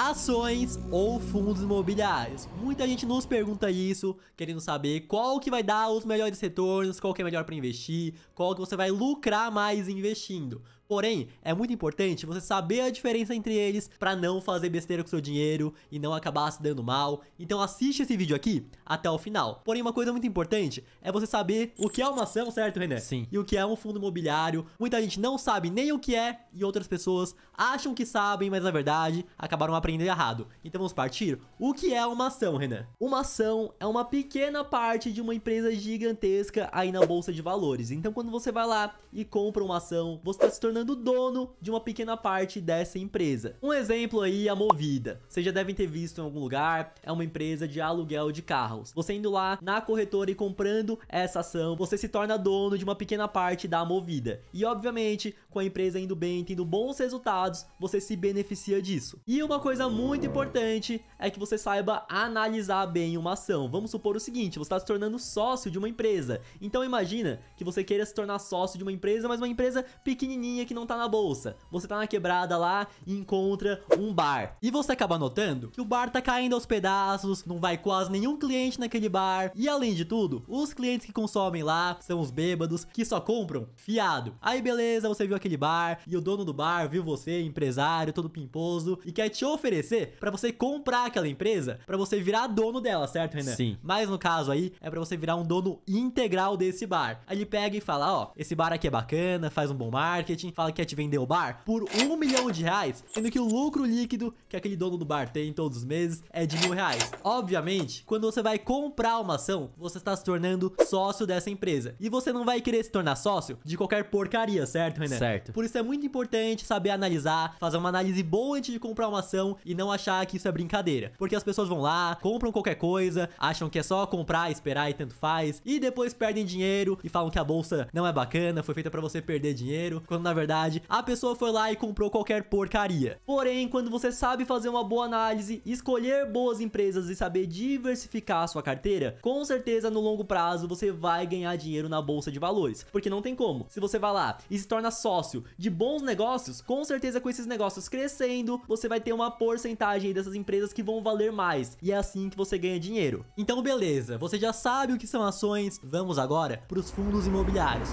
Ações ou fundos imobiliários? Muita gente nos pergunta isso, querendo saber qual que vai dar os melhores retornos, qual que é melhor para investir, qual que você vai lucrar mais investindo. Porém, é muito importante você saber a diferença entre eles para não fazer besteira com seu dinheiro e não acabar se dando mal. Então assiste esse vídeo aqui até o final. Porém, uma coisa muito importante é você saber o que é uma ação, certo, René? Sim. E o que é um fundo imobiliário. Muita gente não sabe nem o que é e outras pessoas acham que sabem, mas na verdade acabaram aprendendo errado. Então vamos partir? O que é uma ação, Renan? Uma ação é uma pequena parte de uma empresa gigantesca aí na bolsa de valores. Então quando você vai lá e compra uma ação, você está se tornando tornando dono de uma pequena parte dessa empresa. Um exemplo aí é a Movida. Vocês já devem ter visto em algum lugar, é uma empresa de aluguel de carros. Você indo lá na corretora e comprando essa ação, você se torna dono de uma pequena parte da Movida. E obviamente, com a empresa indo bem, tendo bons resultados, você se beneficia disso. E uma coisa muito importante é que você saiba analisar bem uma ação. Vamos supor o seguinte, você está se tornando sócio de uma empresa. Então imagina que você queira se tornar sócio de uma empresa, mas uma empresa pequenininha que não tá na bolsa. Você tá na quebrada lá e encontra um bar. E você acaba notando que o bar tá caindo aos pedaços, não vai quase nenhum cliente naquele bar. E além de tudo, os clientes que consomem lá são os bêbados que só compram fiado. Aí beleza, você viu aquele bar e o dono do bar viu você, empresário, todo pimposo e quer te oferecer para você comprar aquela empresa, para você virar dono dela, certo, Renan? Sim. Mas no caso aí, é para você virar um dono integral desse bar. Aí ele pega e fala, ó, esse bar aqui é bacana, faz um bom marketing, fala que quer te vender o bar por um milhão de reais, sendo que o lucro líquido que aquele dono do bar tem todos os meses é de mil reais. Obviamente, quando você vai comprar uma ação, você está se tornando sócio dessa empresa. E você não vai querer se tornar sócio de qualquer porcaria, certo, Renan? Certo. Por isso é muito importante saber analisar, fazer uma análise boa antes de comprar uma ação e não achar que isso é brincadeira. Porque as pessoas vão lá, compram qualquer coisa, acham que é só comprar, esperar e tanto faz, e depois perdem dinheiro e falam que a bolsa não é bacana, foi feita para você perder dinheiro, quando na verdade verdade, a pessoa foi lá e comprou qualquer porcaria. Porém, quando você sabe fazer uma boa análise, escolher boas empresas e saber diversificar a sua carteira, com certeza no longo prazo você vai ganhar dinheiro na bolsa de valores, porque não tem como. Se você vai lá e se torna sócio de bons negócios, com certeza com esses negócios crescendo, você vai ter uma porcentagem dessas empresas que vão valer mais, e é assim que você ganha dinheiro. Então beleza, você já sabe o que são ações, vamos agora para os fundos imobiliários.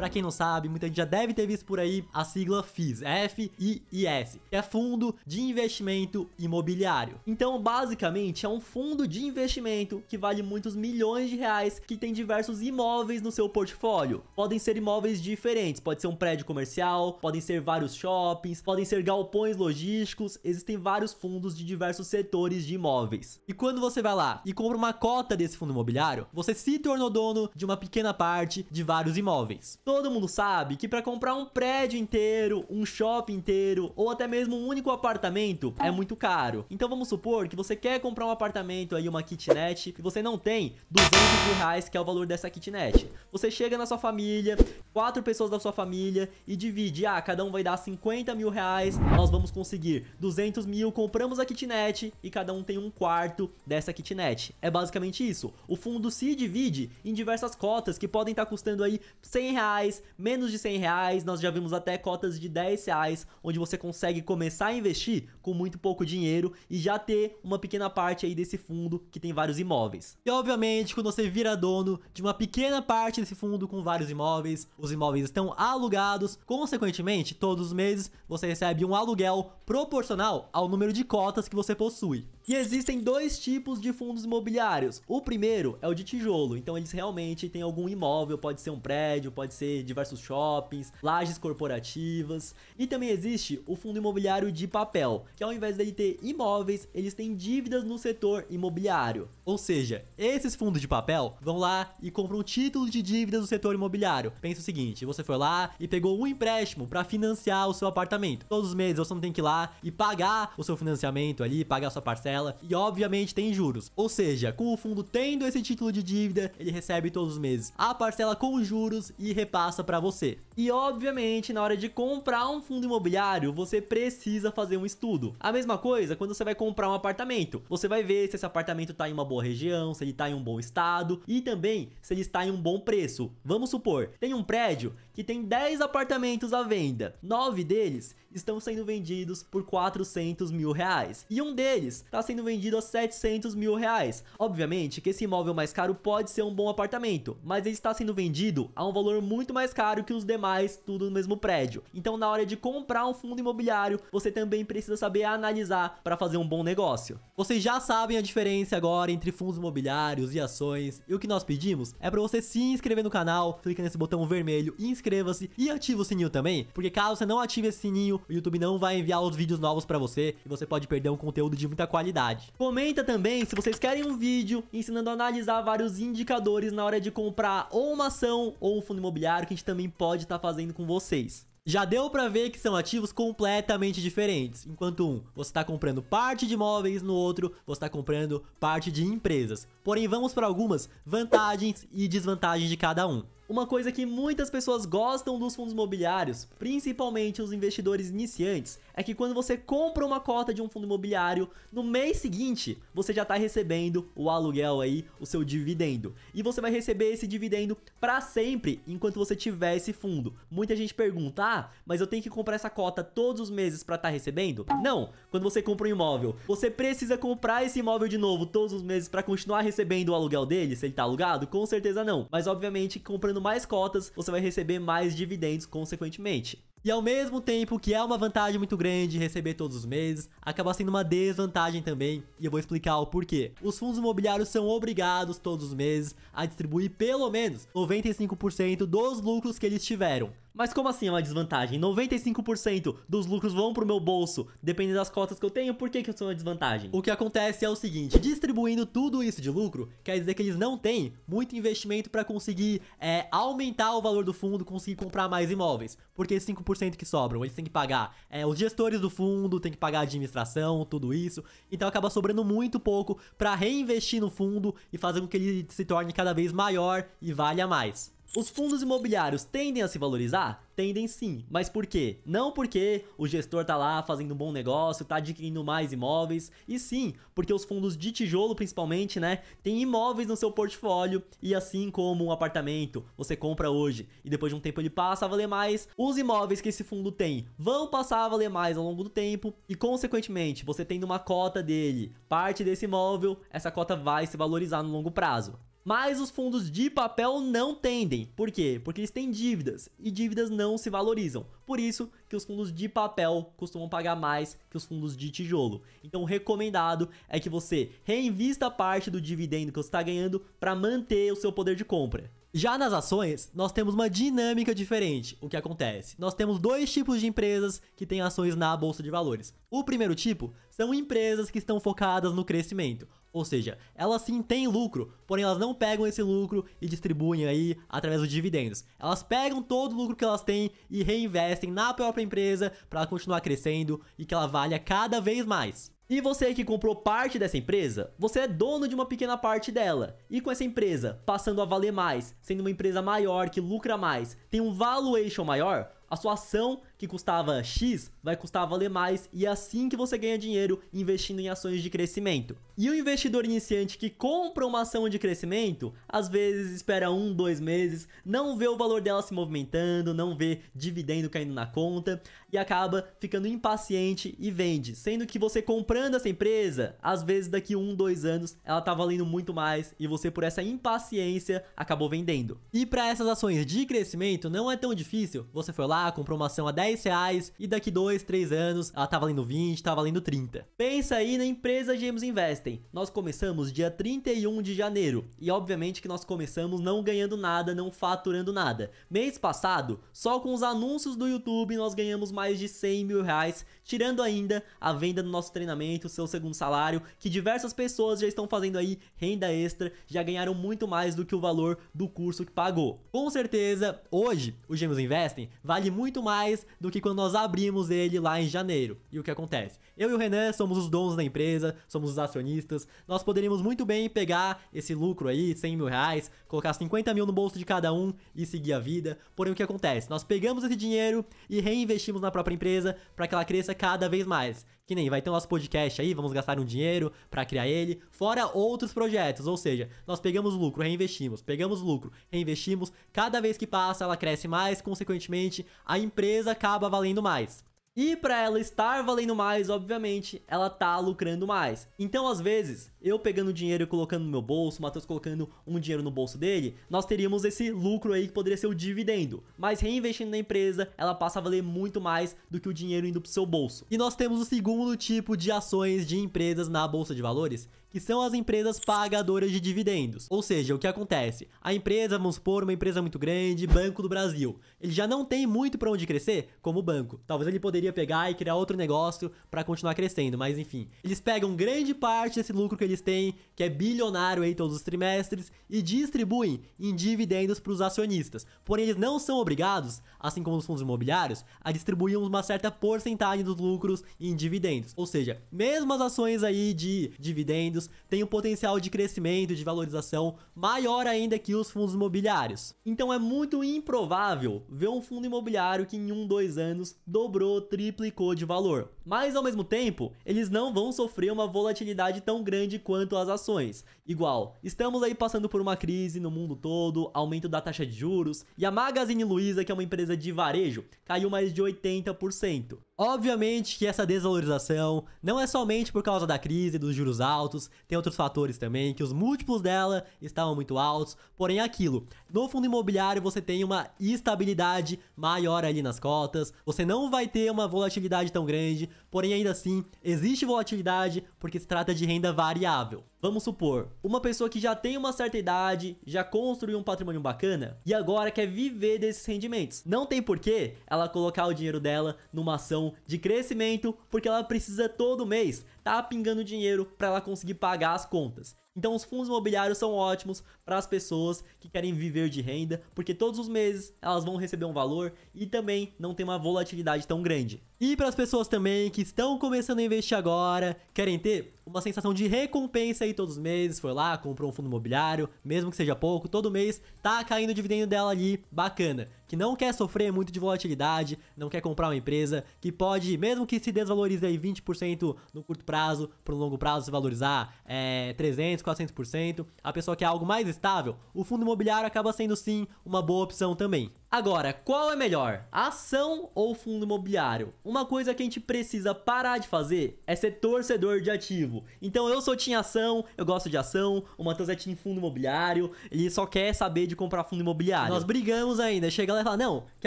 Para quem não sabe, muita gente já deve ter visto por aí a sigla FIS, F I I S, que é Fundo de Investimento Imobiliário. Então, basicamente, é um fundo de investimento que vale muitos milhões de reais, que tem diversos imóveis no seu portfólio. Podem ser imóveis diferentes, pode ser um prédio comercial, podem ser vários shoppings, podem ser galpões logísticos, existem vários fundos de diversos setores de imóveis. E quando você vai lá e compra uma cota desse fundo imobiliário, você se tornou dono de uma pequena parte de vários imóveis. Todo mundo sabe que para comprar um prédio inteiro, um shopping inteiro ou até mesmo um único apartamento é muito caro. Então vamos supor que você quer comprar um apartamento aí, uma kitnet, e você não tem 200 mil reais, que é o valor dessa kitnet. Você chega na sua família, quatro pessoas da sua família e divide, ah, cada um vai dar 50 mil reais, nós vamos conseguir 200 mil, compramos a kitnet e cada um tem um quarto dessa kitnet. É basicamente isso. O fundo se divide em diversas cotas que podem estar tá custando aí 100 reais, reais, menos de 100 reais, nós já vimos até cotas de 10 reais, onde você consegue começar a investir com muito pouco dinheiro e já ter uma pequena parte aí desse fundo que tem vários imóveis. E obviamente, quando você vira dono de uma pequena parte desse fundo com vários imóveis, os imóveis estão alugados, consequentemente, todos os meses você recebe um aluguel proporcional ao número de cotas que você possui. E existem dois tipos de fundos imobiliários. O primeiro é o de tijolo, então eles realmente têm algum imóvel, pode ser um prédio, pode ser diversos shoppings, lajes corporativas. E também existe o fundo imobiliário de papel, que ao invés dele ter imóveis, eles têm dívidas no setor imobiliário. Ou seja, esses fundos de papel vão lá e compram títulos de dívidas do setor imobiliário. Pensa o seguinte, você foi lá e pegou um empréstimo para financiar o seu apartamento. Todos os meses você não tem que ir lá e pagar o seu financiamento ali, pagar a sua parcela e obviamente tem juros. Ou seja, com o fundo tendo esse título de dívida, ele recebe todos os meses a parcela com juros e repassa para você. E obviamente, na hora de comprar um fundo imobiliário, você precisa fazer um estudo. A mesma coisa quando você vai comprar um apartamento. Você vai ver se esse apartamento está em uma boa região, se ele está em um bom estado e também se ele está em um bom preço. Vamos supor, tem um prédio que tem 10 apartamentos à venda. 9 deles estão sendo vendidos por 400 mil reais. E um deles está sendo vendido a 700 mil reais. Obviamente que esse imóvel mais caro pode ser um bom apartamento, mas ele está sendo vendido a um valor muito mais caro que os demais, tudo no mesmo prédio. Então na hora de comprar um fundo imobiliário, você também precisa saber analisar para fazer um bom negócio. Vocês já sabem a diferença agora entre fundos imobiliários e ações. E o que nós pedimos é para você se inscrever no canal, clica nesse botão vermelho, inscreva-se e ativa o sininho também, porque caso você não ative esse sininho, o YouTube não vai enviar os vídeos novos para você e você pode perder um conteúdo de muita qualidade. Comenta também se vocês querem um vídeo ensinando a analisar vários indicadores na hora de comprar ou uma ação ou um fundo imobiliário que a gente também pode estar tá fazendo com vocês. Já deu para ver que são ativos completamente diferentes. Enquanto um, você está comprando parte de imóveis, no outro, você está comprando parte de empresas. Porém, vamos para algumas vantagens e desvantagens de cada um. Uma coisa que muitas pessoas gostam dos fundos imobiliários, principalmente os investidores iniciantes, é que quando você compra uma cota de um fundo imobiliário, no mês seguinte você já está recebendo o aluguel aí, o seu dividendo. E você vai receber esse dividendo para sempre enquanto você tiver esse fundo. Muita gente pergunta: "Ah, mas eu tenho que comprar essa cota todos os meses para estar tá recebendo?" Não, quando você compra um imóvel, você precisa comprar esse imóvel de novo todos os meses para continuar recebendo o aluguel dele, se ele está alugado? Com certeza não. Mas obviamente comprando mais cotas, você vai receber mais dividendos consequentemente. E ao mesmo tempo que é uma vantagem muito grande receber todos os meses, acaba sendo uma desvantagem também, e eu vou explicar o porquê. Os fundos imobiliários são obrigados todos os meses a distribuir pelo menos 95% dos lucros que eles tiveram. Mas como assim é uma desvantagem? 95% dos lucros vão pro meu bolso, dependendo das cotas que eu tenho, por que que eu sou uma desvantagem? O que acontece é o seguinte, distribuindo tudo isso de lucro, quer dizer que eles não têm muito investimento para conseguir é, aumentar o valor do fundo, conseguir comprar mais imóveis, porque 5% 5% que sobram. Eles têm que pagar é, os gestores do fundo, tem que pagar a administração, tudo isso. Então acaba sobrando muito pouco para reinvestir no fundo e fazer com que ele se torne cada vez maior e valha mais. Os fundos imobiliários tendem a se valorizar? Tendem sim, mas por quê? Não porque o gestor tá lá fazendo um bom negócio, tá adquirindo mais imóveis, e sim, porque os fundos de tijolo principalmente, né, tem imóveis no seu portfólio e assim como um apartamento, você compra hoje e depois de um tempo ele passa a valer mais, os imóveis que esse fundo tem vão passar a valer mais ao longo do tempo e consequentemente, você tendo uma cota dele, parte desse imóvel, essa cota vai se valorizar no longo prazo. Mas os fundos de papel não tendem. Por quê? Porque eles têm dívidas e dívidas não se valorizam. Por isso que os fundos de papel costumam pagar mais que os fundos de tijolo. Então, o recomendado é que você reinvista parte do dividendo que você está ganhando para manter o seu poder de compra. Já nas ações, nós temos uma dinâmica diferente. O que acontece? Nós temos dois tipos de empresas que têm ações na bolsa de valores. O primeiro tipo são empresas que estão focadas no crescimento. Ou seja, elas sim têm lucro, porém elas não pegam esse lucro e distribuem aí através dos dividendos. Elas pegam todo o lucro que elas têm e reinvestem na própria empresa para ela continuar crescendo e que ela valha cada vez mais. E você que comprou parte dessa empresa, você é dono de uma pequena parte dela. E com essa empresa passando a valer mais, sendo uma empresa maior que lucra mais, tem um valuation maior, a sua ação que custava X vai custar valer mais e é assim que você ganha dinheiro investindo em ações de crescimento. E o investidor iniciante que compra uma ação de crescimento, às vezes espera um, dois meses, não vê o valor dela se movimentando, não vê dividendo caindo na conta e acaba ficando impaciente e vende, sendo que você comprando essa empresa, às vezes daqui um, dois anos ela tá valendo muito mais e você por essa impaciência acabou vendendo. E para essas ações de crescimento não é tão difícil, você foi lá, comprou uma ação a 10 10 reais e daqui 2, 3 anos ela tá valendo 20, tá valendo 30. Pensa aí na empresa Gêmeos Investem. Nós começamos dia 31 de janeiro e obviamente que nós começamos não ganhando nada, não faturando nada. Mês passado, só com os anúncios do YouTube nós ganhamos mais de 100 mil reais, tirando ainda a venda do nosso treinamento, seu segundo salário, que diversas pessoas já estão fazendo aí renda extra, já ganharam muito mais do que o valor do curso que pagou. Com certeza, hoje, os Gêmeos Investem vale muito mais do que quando nós abrimos ele lá em janeiro. E o que acontece? Eu e o Renan somos os donos da empresa, somos os acionistas, nós poderíamos muito bem pegar esse lucro aí, 100 mil reais, colocar 50 mil no bolso de cada um e seguir a vida. Porém, o que acontece? Nós pegamos esse dinheiro e reinvestimos na própria empresa para que ela cresça cada vez mais. Que nem vai ter o nosso podcast aí, vamos gastar um dinheiro para criar ele, fora outros projetos. Ou seja, nós pegamos lucro, reinvestimos, pegamos lucro, reinvestimos. Cada vez que passa, ela cresce mais, consequentemente, a empresa acaba valendo mais. E para ela estar valendo mais, obviamente, ela tá lucrando mais. Então, às vezes, eu pegando dinheiro e colocando no meu bolso, o Matheus colocando um dinheiro no bolso dele, nós teríamos esse lucro aí que poderia ser o dividendo. Mas reinvestindo na empresa, ela passa a valer muito mais do que o dinheiro indo pro seu bolso. E nós temos o segundo tipo de ações de empresas na bolsa de valores, que são as empresas pagadoras de dividendos. Ou seja, o que acontece? A empresa, vamos supor, uma empresa muito grande, Banco do Brasil. Ele já não tem muito para onde crescer como banco. Talvez ele poderia pegar e criar outro negócio para continuar crescendo, mas enfim. Eles pegam grande parte desse lucro que eles têm, que é bilionário aí todos os trimestres, e distribuem em dividendos para os acionistas. Porém, eles não são obrigados, assim como os fundos imobiliários, a distribuir uma certa porcentagem dos lucros em dividendos. Ou seja, mesmo as ações aí de dividendos investidos têm um potencial de crescimento e de valorização maior ainda que os fundos imobiliários. Então é muito improvável ver um fundo imobiliário que em um, dois anos dobrou, triplicou de valor. Mas ao mesmo tempo, eles não vão sofrer uma volatilidade tão grande quanto as ações. Igual, estamos aí passando por uma crise no mundo todo, aumento da taxa de juros, e a Magazine Luiza, que é uma empresa de varejo, caiu mais de 80%. Obviamente que essa desvalorização não é somente por causa da crise, dos juros altos, tem outros fatores também, que os múltiplos dela estavam muito altos, porém é aquilo, no fundo imobiliário você tem uma estabilidade maior ali nas cotas, você não vai ter uma volatilidade tão grande, porém ainda assim, existe volatilidade, porque se trata de renda variável. Vamos supor, uma pessoa que já tem uma certa idade, já construiu um patrimônio bacana e agora quer viver desses rendimentos. Não tem porquê ela colocar o dinheiro dela numa ação de crescimento, porque ela precisa todo mês tá pingando dinheiro para ela conseguir pagar as contas. Então os fundos imobiliários são ótimos para as pessoas que querem viver de renda, porque todos os meses elas vão receber um valor e também não tem uma volatilidade tão grande. E para as pessoas também que estão começando a investir agora, querem ter uma sensação de recompensa aí todos os meses. Foi lá, comprou um fundo imobiliário, mesmo que seja pouco, todo mês tá caindo o dividendo dela ali, bacana. Que não quer sofrer muito de volatilidade, não quer comprar uma empresa, que pode, mesmo que se desvalorize aí 20% no curto prazo, pro longo prazo se valorizar é, 300, 400%, a pessoa quer algo mais estável, o fundo imobiliário acaba sendo sim uma boa opção também. Agora, qual é melhor, ação ou fundo imobiliário? Uma coisa que a gente precisa parar de fazer é ser torcedor de ativo. Então eu sou tinha ação, eu gosto de ação, o Matheus é tinha fundo imobiliário, ele só quer saber de comprar fundo imobiliário. Nós brigamos ainda, chega lá e fala, não, que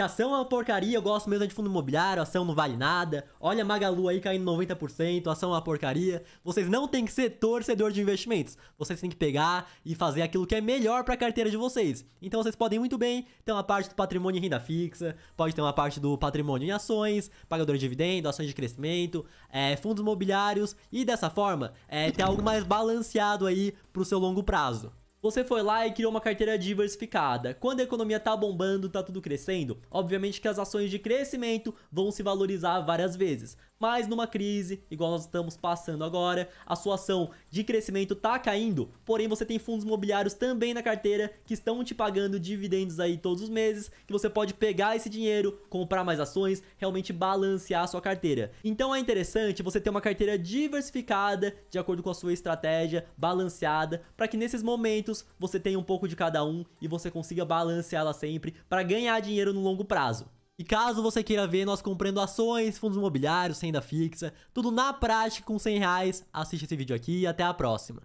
ação é uma porcaria, eu gosto mesmo de fundo imobiliário, ação não vale nada, olha a Magalu aí caindo 90%, ação é uma porcaria. Vocês não tem que ser torcedor de investimentos, vocês têm que pegar e fazer aquilo que é melhor para a carteira de vocês. Então vocês podem muito bem ter uma parte do patrimônio patrimônio em renda fixa, pode ter uma parte do patrimônio em ações, pagador de dividendos ações de crescimento, é, fundos imobiliários e dessa forma é, ter algo mais balanceado aí pro seu longo prazo. Você foi lá e criou uma carteira diversificada. Quando a economia tá bombando, tá tudo crescendo, obviamente que as ações de crescimento vão se valorizar várias vezes mas numa crise, igual nós estamos passando agora, a sua ação de crescimento tá caindo, porém você tem fundos imobiliários também na carteira que estão te pagando dividendos aí todos os meses, que você pode pegar esse dinheiro, comprar mais ações, realmente balancear a sua carteira. Então é interessante você ter uma carteira diversificada, de acordo com a sua estratégia, balanceada, para que nesses momentos você tenha um pouco de cada um e você consiga balanceá-la sempre para ganhar dinheiro no longo prazo. E caso você queira ver nós comprando ações, fundos imobiliários, renda fixa, tudo na prática com 100 reais, assiste esse vídeo aqui e até a próxima.